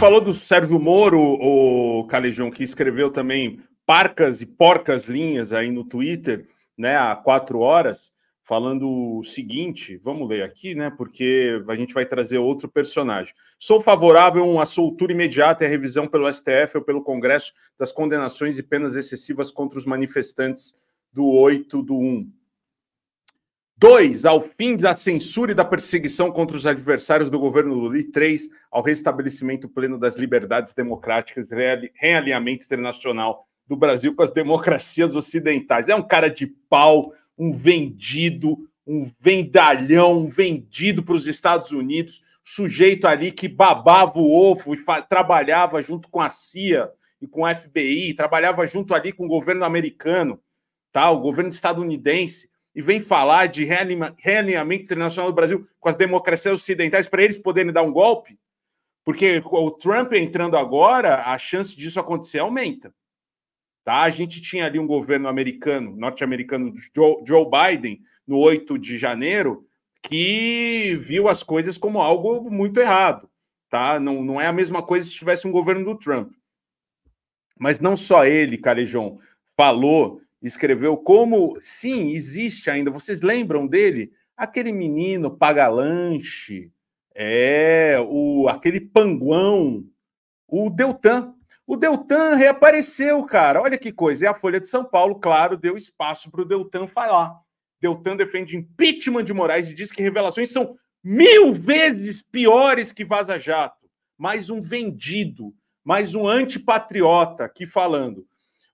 falou do Sérgio Moro, o Calejão, que escreveu também parcas e porcas linhas aí no Twitter, né, há quatro horas, falando o seguinte: vamos ler aqui, né, porque a gente vai trazer outro personagem. Sou favorável a uma soltura imediata e a revisão pelo STF ou pelo Congresso das condenações e penas excessivas contra os manifestantes do 8 do 1. Dois, ao fim da censura e da perseguição contra os adversários do governo Lula. E três, ao restabelecimento pleno das liberdades democráticas, realinhamento internacional do Brasil com as democracias ocidentais. É um cara de pau, um vendido, um vendalhão, um vendido para os Estados Unidos, sujeito ali que babava o ovo e trabalhava junto com a CIA e com o FBI, trabalhava junto ali com o governo americano, tá? o governo estadunidense e vem falar de reanima realinhamento internacional do Brasil com as democracias ocidentais para eles poderem dar um golpe? Porque o Trump entrando agora, a chance disso acontecer aumenta. Tá? A gente tinha ali um governo americano, norte-americano, Joe, Joe Biden, no 8 de janeiro, que viu as coisas como algo muito errado. Tá? Não, não é a mesma coisa se tivesse um governo do Trump. Mas não só ele, Calejão, falou escreveu como, sim, existe ainda. Vocês lembram dele? Aquele menino paga lanche, é, o, aquele panguão, o Deltan. O Deltan reapareceu, cara. Olha que coisa. E é a Folha de São Paulo, claro, deu espaço para o Deltan falar. Deltan defende impeachment de Moraes e diz que revelações são mil vezes piores que Vaza Jato. Mais um vendido, mais um antipatriota aqui falando.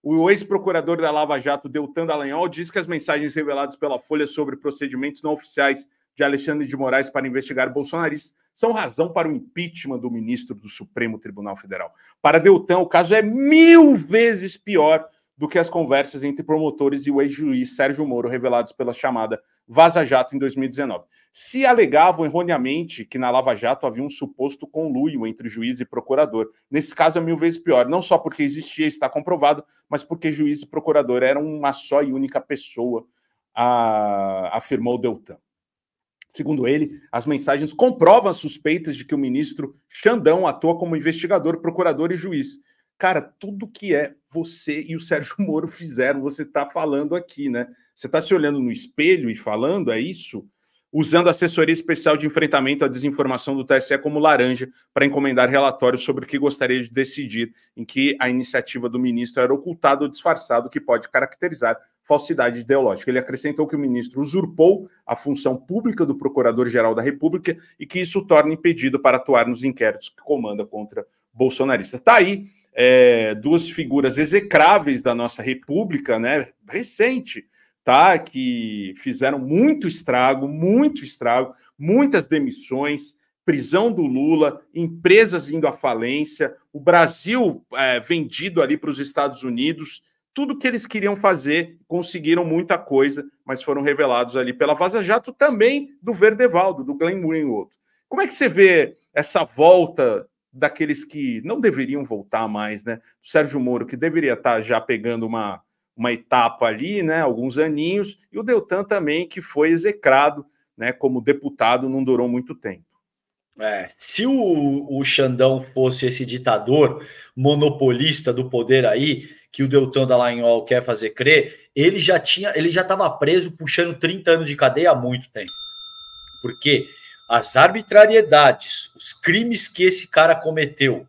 O ex-procurador da Lava Jato, Deltan Dallagnol, diz que as mensagens reveladas pela Folha sobre procedimentos não oficiais de Alexandre de Moraes para investigar bolsonaristas são razão para o impeachment do ministro do Supremo Tribunal Federal. Para Deltan, o caso é mil vezes pior do que as conversas entre promotores e o ex-juiz Sérgio Moro reveladas pela chamada Vaza Jato em 2019. Se alegavam erroneamente que na Lava Jato havia um suposto conluio entre juiz e procurador. Nesse caso é mil vezes pior, não só porque existia, e está comprovado, mas porque juiz e procurador eram uma só e única pessoa, a... afirmou Deltan. Segundo ele, as mensagens comprovam as suspeitas de que o ministro Xandão atua como investigador, procurador e juiz, Cara, tudo que é você e o Sérgio Moro fizeram, você está falando aqui, né? Você está se olhando no espelho e falando, é isso? Usando a assessoria especial de enfrentamento à desinformação do TSE como laranja para encomendar relatórios sobre o que gostaria de decidir, em que a iniciativa do ministro era ocultada ou disfarçada, o que pode caracterizar falsidade ideológica. Ele acrescentou que o ministro usurpou a função pública do Procurador-Geral da República e que isso torna impedido para atuar nos inquéritos que comanda contra bolsonaristas. Está aí é, duas figuras execráveis da nossa república, né, recente, tá, que fizeram muito estrago, muito estrago, muitas demissões, prisão do Lula, empresas indo à falência, o Brasil é, vendido ali para os Estados Unidos, tudo que eles queriam fazer, conseguiram muita coisa, mas foram revelados ali pela Vaza Jato, também do Verdevaldo, do Glenn Greenwald. Como é que você vê essa volta daqueles que não deveriam voltar mais, né? O Sérgio Moro, que deveria estar tá já pegando uma, uma etapa ali, né? Alguns aninhos, e o Deltan também, que foi execrado, né? Como deputado, não durou muito tempo. É, se o, o Xandão fosse esse ditador monopolista do poder aí, que o Deltan Dallagnol quer fazer crer, ele já tinha, ele já estava preso puxando 30 anos de cadeia há muito tempo. Porque as arbitrariedades, os crimes que esse cara cometeu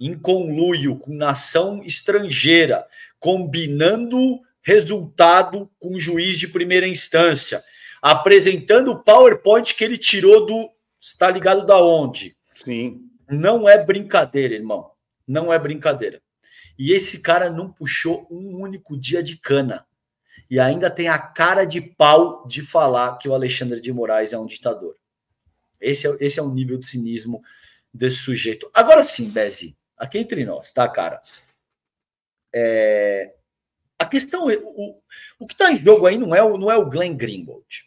em conluio com nação estrangeira, combinando resultado com juiz de primeira instância, apresentando o PowerPoint que ele tirou do. Está ligado da onde? Sim. Não é brincadeira, irmão. Não é brincadeira. E esse cara não puxou um único dia de cana. E ainda tem a cara de pau de falar que o Alexandre de Moraes é um ditador. Esse é, esse é o nível de cinismo desse sujeito. Agora sim, Bezi, aqui entre nós, tá, cara? É, a questão é, o, o que está em jogo aí não é, o, não é o Glenn Greenwald,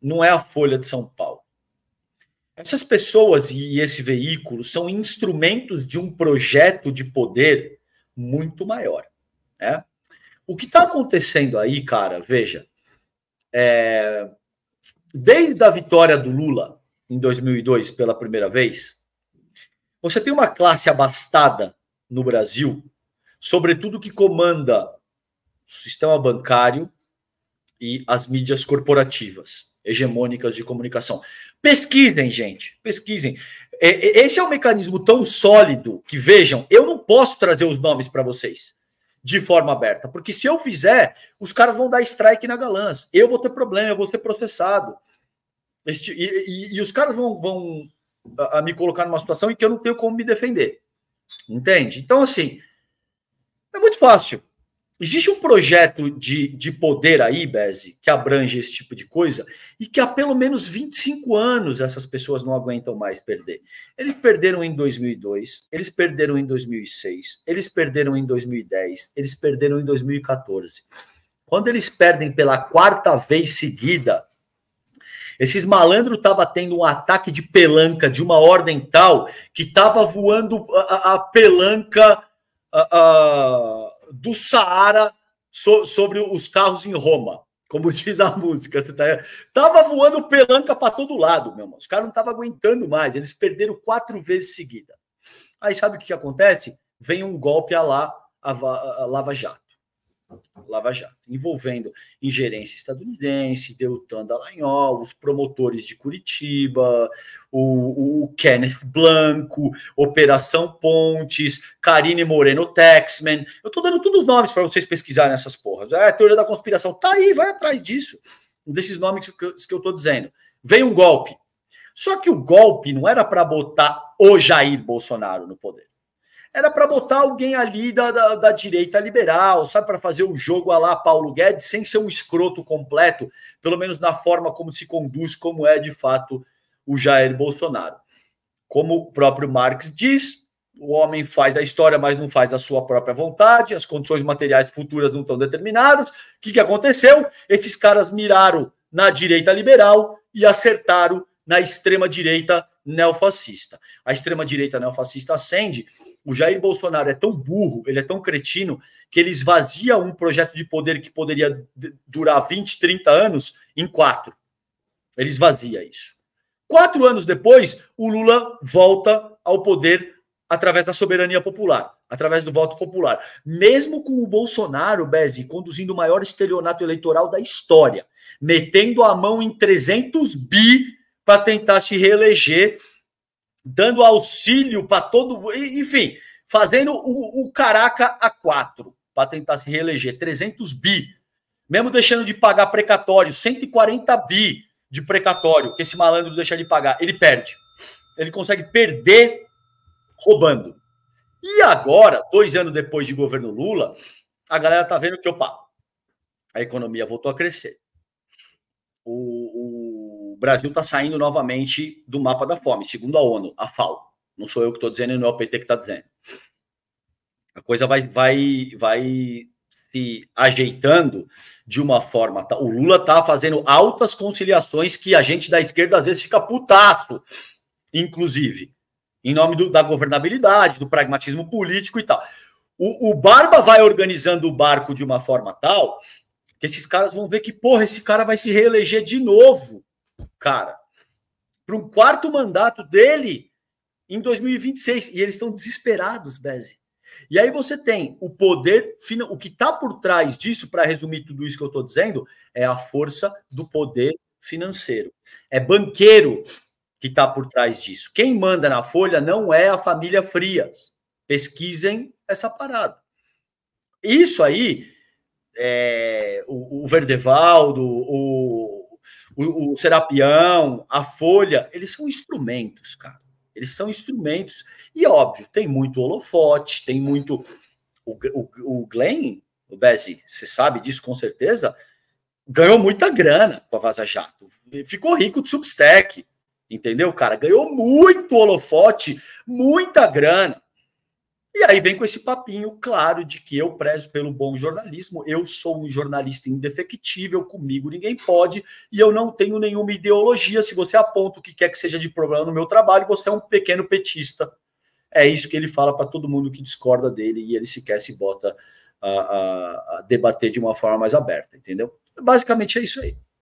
não é a Folha de São Paulo. Essas pessoas e esse veículo são instrumentos de um projeto de poder muito maior. Né? O que está acontecendo aí, cara, veja, é, desde a vitória do Lula em 2002 pela primeira vez, você tem uma classe abastada no Brasil, sobretudo que comanda o sistema bancário e as mídias corporativas hegemônicas de comunicação. Pesquisem, gente, pesquisem. É, é, esse é um mecanismo tão sólido que vejam, eu não posso trazer os nomes para vocês de forma aberta, porque se eu fizer, os caras vão dar strike na galãs, eu vou ter problema, eu vou ser processado. Esse, e, e, e, os caras vão, vão a, a me colocar numa situação em que eu não tenho como me defender. Entende? Então, assim, é muito fácil. Existe um projeto de, de poder aí, Beze, que abrange esse tipo de coisa e que há pelo menos 25 anos essas pessoas não aguentam mais perder. Eles perderam em 2002, eles perderam em 2006, eles perderam em 2010, eles perderam em 2014. Quando eles perdem pela quarta vez seguida, esses malandros estavam tendo um ataque de pelanca de uma ordem tal que estava voando a, a pelanca a, a, do Saara so, sobre os carros em Roma. Como diz a música, tá tava voando pelanca para todo lado, meu irmão. Os caras não estavam aguentando mais, eles perderam quatro vezes seguida. Aí sabe o que, que acontece? Vem um golpe a lá, a Lava Jato. Lava Jato, envolvendo ingerência estadunidense, Deltan Dallagnol, os promotores de Curitiba, o, o Kenneth Blanco, Operação Pontes, Karine Moreno Texman. Eu estou dando todos os nomes para vocês pesquisarem essas porras. É a teoria da conspiração. Tá aí, vai atrás disso. Desses nomes que eu, que eu tô dizendo. Veio um golpe. Só que o golpe não era para botar o Jair Bolsonaro no poder era para botar alguém ali da, da, da direita liberal, sabe, para fazer um jogo a lá Paulo Guedes, sem ser um escroto completo, pelo menos na forma como se conduz, como é de fato o Jair Bolsonaro. Como o próprio Marx diz, o homem faz a história, mas não faz a sua própria vontade, as condições materiais futuras não estão determinadas. O que, que aconteceu? Esses caras miraram na direita liberal e acertaram na extrema direita neofascista. A extrema-direita neofascista ascende. O Jair Bolsonaro é tão burro, ele é tão cretino, que ele esvazia um projeto de poder que poderia durar 20, 30 anos em quatro. Ele esvazia isso. Quatro anos depois, o Lula volta ao poder através da soberania popular, através do voto popular. Mesmo com o Bolsonaro, Bezi, conduzindo o maior estelionato eleitoral da história, metendo a mão em 300 bi para tentar se reeleger, dando auxílio para todo enfim, fazendo o, o caraca a quatro para tentar se reeleger, 300 bi, mesmo deixando de pagar precatório, 140 bi de precatório que esse malandro deixa de pagar, ele perde. Ele consegue perder roubando. E agora, dois anos depois de governo Lula, a galera tá vendo que, opa, a economia voltou a crescer. O, Brasil está saindo novamente do mapa da fome, segundo a ONU, a FAO. Não sou eu que estou dizendo, não é o PT que está dizendo. A coisa vai, vai, vai se ajeitando de uma forma. Tá? O Lula está fazendo altas conciliações que a gente da esquerda às vezes fica putaço, inclusive, em nome do, da governabilidade, do pragmatismo político e tal. O, o Barba vai organizando o barco de uma forma tal que esses caras vão ver que, porra, esse cara vai se reeleger de novo cara para um quarto mandato dele em 2026. E eles estão desesperados, Beze. E aí você tem o poder, o que está por trás disso, para resumir tudo isso que eu estou dizendo, é a força do poder financeiro. É banqueiro que está por trás disso. Quem manda na Folha não é a família Frias. Pesquisem essa parada. Isso aí, é, o, o Verdevaldo, o, o, o Serapião, a Folha, eles são instrumentos, cara. Eles são instrumentos. E óbvio, tem muito holofote, tem muito. O, o, o Glenn, o Bezzi, você sabe disso com certeza, ganhou muita grana com a Vaza Jato. Ficou rico de Substack. Entendeu, cara? Ganhou muito holofote, muita grana. E aí vem com esse papinho claro de que eu prezo pelo bom jornalismo, eu sou um jornalista indefectível, comigo ninguém pode, e eu não tenho nenhuma ideologia. Se você aponta o que quer que seja de problema no meu trabalho, você é um pequeno petista. É isso que ele fala para todo mundo que discorda dele e ele sequer se bota a, a, a debater de uma forma mais aberta, entendeu? Basicamente é isso aí.